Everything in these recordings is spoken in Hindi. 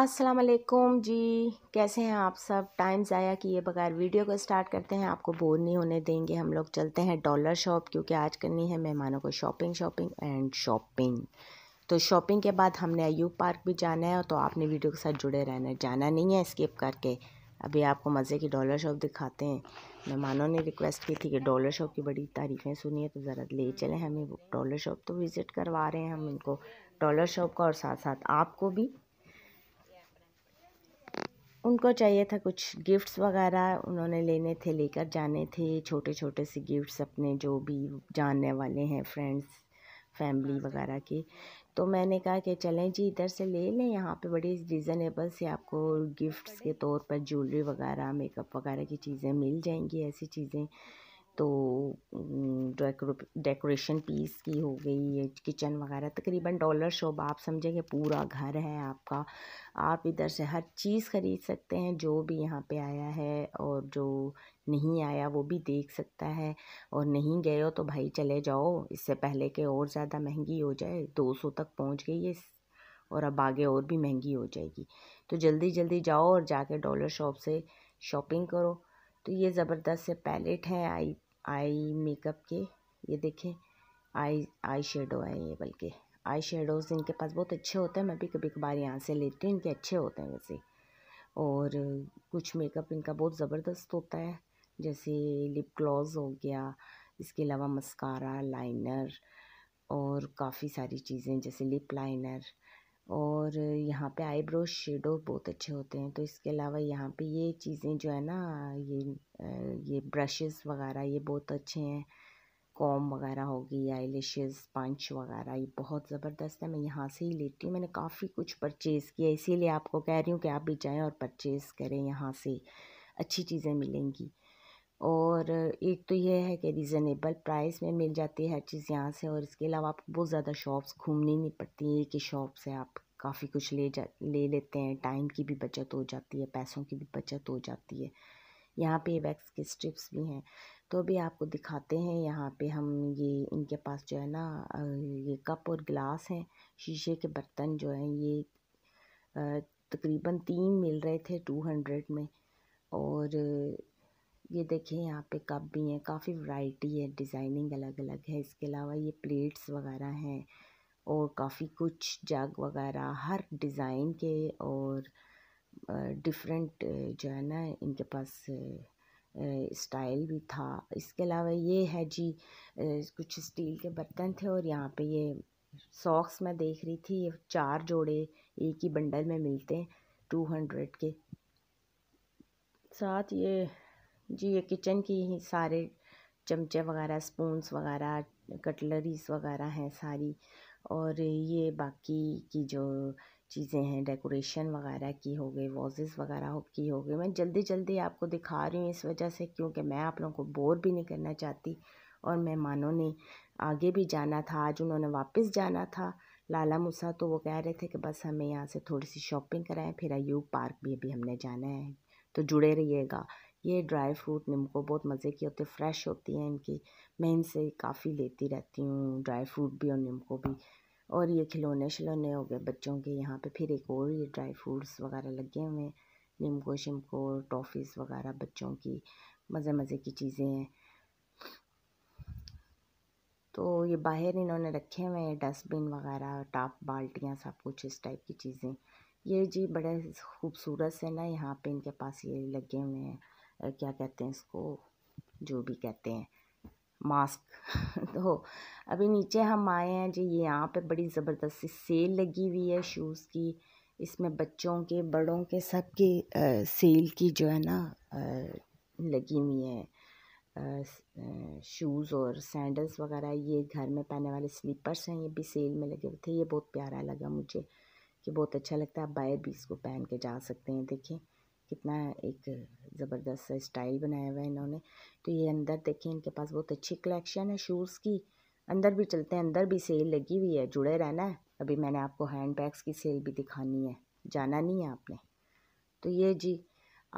अस्सलाम वालेकुम जी कैसे हैं आप सब टाइम ज़ाया किए बगैर वीडियो को स्टार्ट करते हैं आपको बोर नहीं होने देंगे हम लोग चलते हैं डॉलर शॉप क्योंकि आज करनी है मेहमानों को शॉपिंग शॉपिंग एंड शॉपिंग तो शॉपिंग के बाद हमने अयूब पार्क भी जाना है तो आपने वीडियो के साथ जुड़े रहना है जाना नहीं है स्किप करके अभी आपको मज़े की डॉलर शॉप दिखाते हैं मेहमानों ने रिक्वेस्ट की थी कि डॉलर शॉप की बड़ी तारीफ़ें सुनी है तो ज़रा ले चलें हमें डॉलर शॉप तो विज़िट करवा रहे हैं हम इनको डॉलर शॉप का और साथ साथ आपको भी उनको चाहिए था कुछ गिफ्ट्स वगैरह उन्होंने लेने थे लेकर जाने थे छोटे छोटे से गिफ्ट्स अपने जो भी जानने वाले हैं फ्रेंड्स फैमिली हाँ। वगैरह के तो मैंने कहा कि चलें जी इधर से ले लें यहाँ पे बड़ी रिजनेबल से आपको गिफ्ट्स के तौर पर ज्वेलरी वगैरह मेकअप वगैरह की चीज़ें मिल जाएंगी ऐसी चीज़ें तो डेकोरेशन पीस की हो गई है किचन वगैरह तकरीबन डॉलर शॉप आप समझेंगे पूरा घर है आपका आप इधर से हर चीज़ ख़रीद सकते हैं जो भी यहाँ पे आया है और जो नहीं आया वो भी देख सकता है और नहीं गए हो तो भाई चले जाओ इससे पहले के और ज़्यादा महंगी हो जाए दो सौ तक पहुँच गई है और अब आगे और भी महंगी हो जाएगी तो जल्दी जल्दी जाओ और जाके डॉलर शॉप से शॉपिंग करो तो ये ज़बरदस्त से पैलेट हैं आई आई मेकअप के ये देखें आई आई शेडो है ये बल्कि आई शेडोज़ इनके पास बहुत अच्छे होते हैं मैं भी कभी कभार यहाँ से लेती हूँ इनके अच्छे होते हैं वैसे और कुछ मेकअप इनका बहुत ज़बरदस्त होता है जैसे लिप ग्लॉस हो गया इसके अलावा मस्कारा लाइनर और काफ़ी सारी चीज़ें जैसे लिप लाइनर और यहाँ पे आईब्रो शेडो बहुत अच्छे होते हैं तो इसके अलावा यहाँ पे ये चीज़ें जो है ना ये ये ब्रशेस वगैरह ये बहुत अच्छे हैं कॉम वगैरह होगी आईलिशेस पंच वगैरह ये बहुत ज़बरदस्त है मैं यहाँ से ही लेती हूँ मैंने काफ़ी कुछ परचेज़ किया इसीलिए आपको कह रही हूँ कि आप भी जाएँ और परचेज़ करें यहाँ से अच्छी चीज़ें मिलेंगी और एक तो यह है कि रीज़नेबल प्राइस में मिल जाती है हर चीज़ यहाँ से और इसके अलावा आपको बहुत ज़्यादा शॉप्स घूमनी नहीं पड़ती एक ही शॉप से आप काफ़ी कुछ ले जा ले लेते हैं टाइम की भी बचत हो जाती है पैसों की भी बचत हो जाती है यहाँ पे वैक्स के स्ट्रिप्स भी हैं तो अभी आपको दिखाते हैं यहाँ पे हम ये इनके पास जो है ना ये कप और गिलास हैं शीशे के बर्तन जो हैं ये तकरीबन तीन मिल रहे थे टू हंड्रेड में और ये देखिए यहाँ पे कप भी हैं काफ़ी वैरायटी है डिज़ाइनिंग अलग अलग है इसके अलावा ये प्लेट्स वगैरह हैं और काफ़ी कुछ जग वगैरह हर डिज़ाइन के और डिफरेंट जो है ना इनके पास स्टाइल भी था इसके अलावा ये है जी कुछ स्टील के बर्तन थे और यहाँ पे ये सॉक्स मैं देख रही थी ये चार जोड़े एक ही बंडल में मिलते हैं टू हंड्रेड के साथ ये जी ये किचन की ही सारे चमचे वगैरह स्पूंस वगैरह कटलरीज वगैरह हैं सारी और ये बाकी की जो चीज़ें हैं डेकोरेशन वगैरह की हो गई वॉजेस वगैरह हो की हो गई मैं जल्दी जल्दी आपको दिखा रही हूँ इस वजह से क्योंकि मैं आप लोगों को बोर भी नहीं करना चाहती और मेहमानों ने आगे भी जाना था आज उन्होंने वापस जाना था लाला मूसा तो वो कह रहे थे कि बस हमें यहाँ से थोड़ी सी शॉपिंग कराएं फिर अयूब पार्क भी अभी हमने जाना है तो जुड़े रहिएगा ये ड्राई फ्रूट निम्को बहुत मज़े की होती है फ्रेश होती हैं इनकी मैं इनसे काफ़ी लेती रहती हूँ ड्राई फ्रूट भी और निम्को भी और ये खिलौने शिलौने हो गए बच्चों के यहाँ पे फिर एक और ये ड्राई फ्रूट्स वगैरह लगे हुए हैं निम्को शिमको टॉफ़ीज़ वगैरह बच्चों की मज़े मज़े की चीज़ें हैं तो ये बाहर इन्होंने रखे हुए हैं डस्टबिन वगैरह टाप बाल्टियाँ सब कुछ इस टाइप की चीज़ें ये जी बड़े खूबसूरत से ना यहाँ पे इनके पास ये लगे हुए हैं क्या कहते हैं इसको जो भी कहते हैं मास्क तो अभी नीचे हम आए हैं जी ये यहाँ पे बड़ी ज़बरदस्त सी सेल लगी हुई है शूज़ की इसमें बच्चों के बड़ों के सब के आ, सेल की जो है ना आ, लगी हुई है शूज़ और सैंडल्स वगैरह ये घर में पहनने वाले स्लीपर्स हैं ये भी सेल में लगे हुए थे ये बहुत प्यारा लगा मुझे कि बहुत अच्छा लगता है आप बाहर भी इसको पहन के जा सकते हैं देखें कितना एक ज़बरदस्त स्टाइल बनाया हुआ है इन्होंने तो ये अंदर देखें इनके पास बहुत अच्छी कलेक्शन है शूज़ की अंदर भी चलते हैं अंदर भी सेल लगी हुई है जुड़े रहना है अभी मैंने आपको हैंड बैग्स की सेल भी दिखानी है जाना नहीं है आपने तो ये जी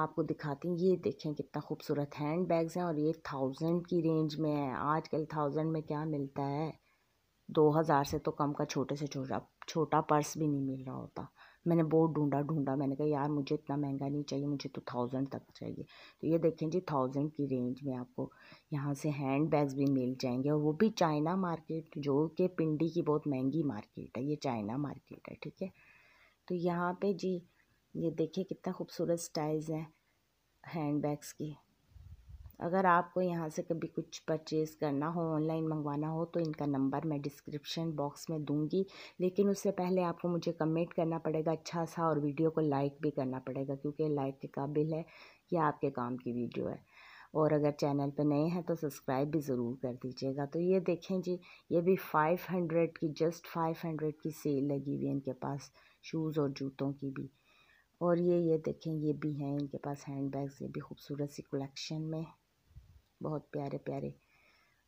आपको दिखाती हूँ ये देखें कितना खूबसूरत हैंड बैग्स हैं और ये थाउजेंड की रेंज में है आजकल थाउजेंड में क्या मिलता है दो हज़ार से तो कम का छोटे से छोटा छोटा पर्स भी नहीं मिल रहा होता मैंने बहुत ढूंढा ढूंढा मैंने कहा यार मुझे इतना महंगा नहीं चाहिए मुझे तो थाउजेंड तक चाहिए तो ये देखें जी थाउजेंड की रेंज में आपको यहाँ से हैंड बैग्स भी मिल जाएंगे और वो भी चाइना मार्केट जो कि पिंडी की बहुत महंगी मार्केट है ये चाइना मार्केट है ठीक है तो यहाँ पे जी ये देखिए कितना खूबसूरत स्टाइल्स हैं हैंड बैग्स की अगर आपको यहाँ से कभी कुछ परचेज़ करना हो ऑनलाइन मंगवाना हो तो इनका नंबर मैं डिस्क्रिप्शन बॉक्स में दूंगी लेकिन उससे पहले आपको मुझे कमेंट करना पड़ेगा अच्छा सा और वीडियो को लाइक भी करना पड़ेगा क्योंकि लाइक के काबिल है या आपके काम की वीडियो है और अगर चैनल पर नए हैं तो सब्सक्राइब भी ज़रूर कर दीजिएगा तो ये देखें जी ये भी फ़ाइव हंड्रेड की जस्ट फाइव हंड्रेड की सेल लगी हुई है इनके पास शूज़ और जूतों की भी और ये ये देखें ये भी हैं इनके पास हैंड बैग्स ये भी खूबसूरत सी कलेक्शन में बहुत प्यारे प्यारे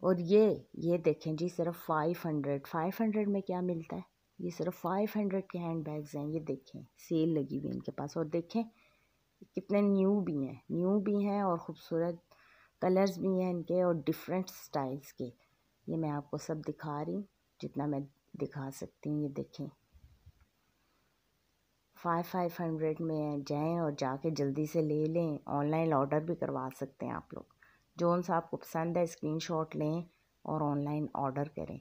और ये ये देखें जी सिर्फ फाइव हंड्रेड फाइव हंड्रेड में क्या मिलता है ये सिर्फ फाइव हंड्रेड के हैंड बैग्स हैं ये देखें सेल लगी हुई इनके पास और देखें कितने न्यू भी हैं न्यू भी हैं और ख़ूबसूरत कलर्स भी हैं इनके और डिफरेंट स्टाइल्स के ये मैं आपको सब दिखा रही हूँ जितना मैं दिखा सकती हूँ ये देखें फाइव फाइव हंड्रेड में जाएँ और जाके जल्दी से ले लें ऑनलाइन ऑर्डर भी करवा सकते हैं आप लोग जोन सा आपको पसंद है स्क्रीनशॉट लें और ऑनलाइन ऑर्डर करें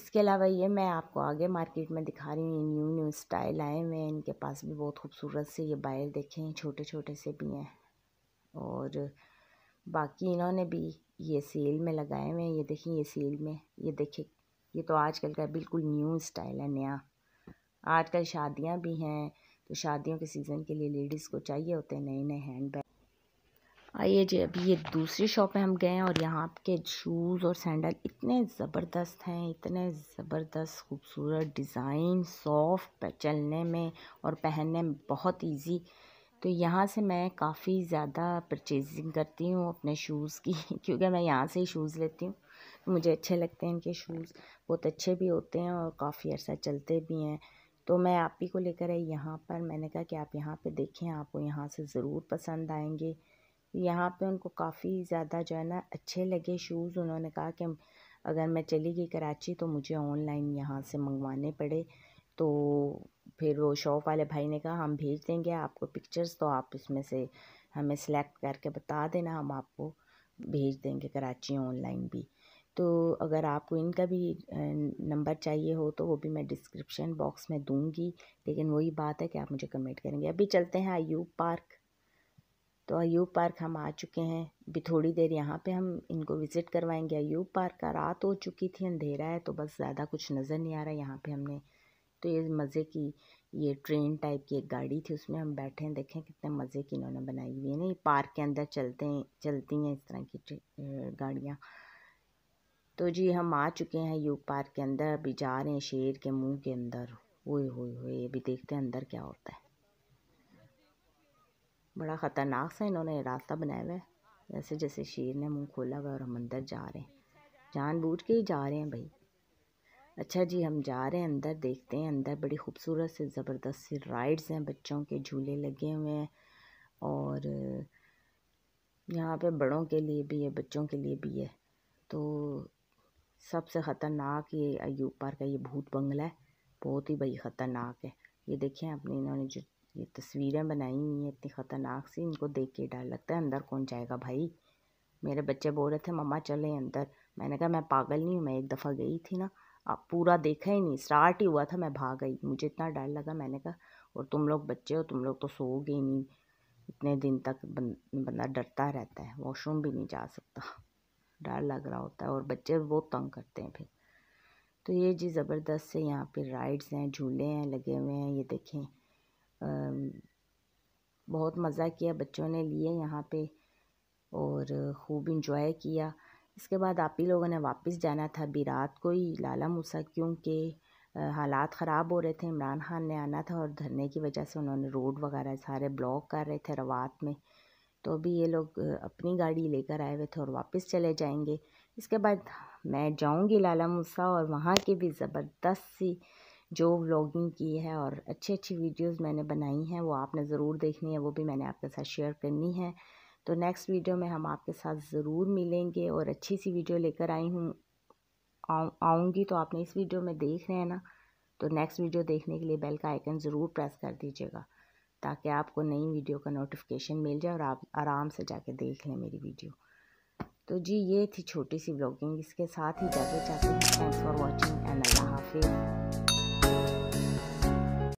इसके अलावा ये मैं आपको आगे मार्केट में दिखा रही हूँ न्यू न्यू स्टाइल आए हुए हैं इनके पास भी बहुत खूबसूरत से ये बायर देखें छोटे छोटे से भी हैं और बाकी इन्होंने भी ये सेल में लगाए हुए हैं ये देखें ये सेल में ये देखें ये तो आजकल का बिल्कुल न्यू स्टाइल है नया आजकल शादियाँ भी हैं तो शादियों के सीज़न के लिए लेडीज़ को चाहिए होते हैं नए नए हैंड बैग आइए जी अभी ये दूसरी शॉप में हम गए हैं और यहाँ के शूज़ और सैंडल इतने ज़बरदस्त हैं इतने ज़बरदस्त खूबसूरत डिज़ाइन सॉफ्ट चलने में और पहनने में बहुत इजी तो यहाँ से मैं काफ़ी ज़्यादा परचेजिंग करती हूँ अपने शूज़ की क्योंकि मैं यहाँ से ही शूज़ लेती हूँ मुझे अच्छे लगते हैं इनके शूज़ बहुत अच्छे भी होते हैं और काफ़ी अर्सा चलते भी हैं तो मैं आप ही को लेकर आई यहाँ पर मैंने कहा कि आप यहाँ पे देखें आपको यहाँ से ज़रूर पसंद आएंगे यहाँ पे उनको काफ़ी ज़्यादा जो है ना अच्छे लगे शूज़ उन्होंने कहा कि अगर मैं चली गई कराची तो मुझे ऑनलाइन यहाँ से मंगवाने पड़े तो फिर वो शॉप वाले भाई ने कहा हम भेज देंगे आपको पिक्चर्स तो आप इसमें से हमें सेलेक्ट करके बता देना हम आपको भेज देंगे कराची ऑनलाइन भी तो अगर आपको इनका भी नंबर चाहिए हो तो वो भी मैं डिस्क्रिप्शन बॉक्स में दूंगी लेकिन वही बात है कि आप मुझे कमेंट करेंगे अभी चलते हैं आयूब पार्क तो अयूब पार्क हम आ चुके हैं भी थोड़ी देर यहाँ पे हम इनको विज़िट करवाएंगे अयूब पार्क का रात हो चुकी थी अंधेरा है तो बस ज़्यादा कुछ नज़र नहीं आ रहा यहाँ पे हमने तो ये मज़े की ये ट्रेन टाइप की एक गाड़ी थी उसमें हम बैठे हैं देखें कितने मज़े की इन्होंने बनाई हुई है ना ये पार्क के अंदर चलते हैं चलती हैं इस तरह की गाड़ियाँ तो जी हम आ चुके हैं यू पार्क के अंदर अभी जा रहे हैं शेर के मुंह के अंदर ओए होए अभी देखते हैं अंदर क्या होता है बड़ा ख़तरनाक सा इन्होंने रास्ता बनाया हुआ है जैसे जैसे शेर ने मुंह खोला हुआ और हम अंदर जा रहे हैं जानबूझ के ही जा रहे हैं भाई अच्छा जी हम जा रहे हैं अंदर देखते हैं अंदर बड़ी खूबसूरत से ज़बरदस्त से राइड्स हैं बच्चों के झूले लगे हुए हैं और यहाँ पे बड़ों के लिए भी है बच्चों के लिए भी है तो सबसे ख़तरनाक ये अयूब पार्क का ये भूत बंगला है बहुत ही भाई ख़तरनाक है ये देखें अपने इन्होंने जो ये तस्वीरें बनाई हुई हैं इतनी ख़तरनाक सी इनको देख के डर लगता है अंदर कौन जाएगा भाई मेरे बच्चे बोल रहे थे मम्मा चले अंदर मैंने कहा मैं पागल नहीं हूँ मैं एक दफ़ा गई थी ना अब पूरा देखा ही नहीं स्टार्ट ही हुआ था मैं भाग गई मुझे इतना डर लगा मैंने कहा और तुम लोग बच्चे हो तुम लोग तो सो गए नहीं इतने दिन तक बंदा डरता रहता है वॉशरूम भी नहीं जा सकता डर लग रहा होता है और बच्चे बहुत तंग करते हैं फिर तो ये जी ज़बरदस्त से यहाँ पे राइड्स हैं झूले हैं लगे हुए हैं ये देखें बहुत मज़ा किया बच्चों ने लिए यहाँ पे और ख़ूब इंजॉय किया इसके बाद आप ही लोगों ने वापस जाना था अभी रात को ही लाला मूसा क्योंकि हालात ख़राब हो रहे थे इमरान खान ने आना था और धरने की वजह से उन्होंने रोड वगैरह सारे ब्लॉक कर रहे थे रवात में तो अभी ये लोग अपनी गाड़ी लेकर आए हुए थे और वापस चले जाएंगे इसके बाद मैं जाऊंगी लाला मूसा और वहाँ की भी ज़बरदस्त सी जो व्लॉगिंग की है और अच्छी अच्छी वीडियोस मैंने बनाई हैं वो आपने ज़रूर देखनी है वो भी मैंने आपके साथ शेयर करनी है तो नेक्स्ट वीडियो में हम आपके साथ ज़रूर मिलेंगे और अच्छी सी वीडियो लेकर आई हूँ आऊँगी तो आपने इस वीडियो में देख रहे हैं ना तो नेक्स्ट वीडियो देखने के लिए बेल का आइकन ज़रूर प्रेस कर दीजिएगा ताकि आपको नई वीडियो का नोटिफिकेशन मिल जाए और आप आराम से जाके देख लें मेरी वीडियो तो जी ये थी छोटी सी ब्लॉगिंग इसके साथ ही जाते जाते थैंक्स फॉर वॉचिंग एंड अल्लाह हाफिज़